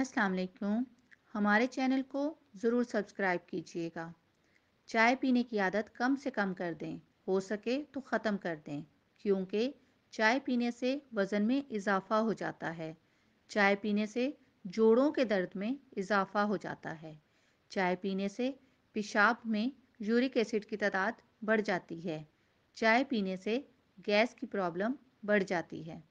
अस्सलाम वालेकुम हमारे चैनल को ज़रूर सब्सक्राइब कीजिएगा चाय पीने की आदत कम से कम कर दें हो सके तो ख़त्म कर दें क्योंकि चाय पीने से वज़न में इजाफा हो जाता है चाय पीने से जोड़ों के दर्द में इजाफा हो जाता है चाय पीने से पेशाब में यूरिक एसिड की तादाद बढ़ जाती है चाय पीने से गैस की प्रॉब्लम बढ़ जाती है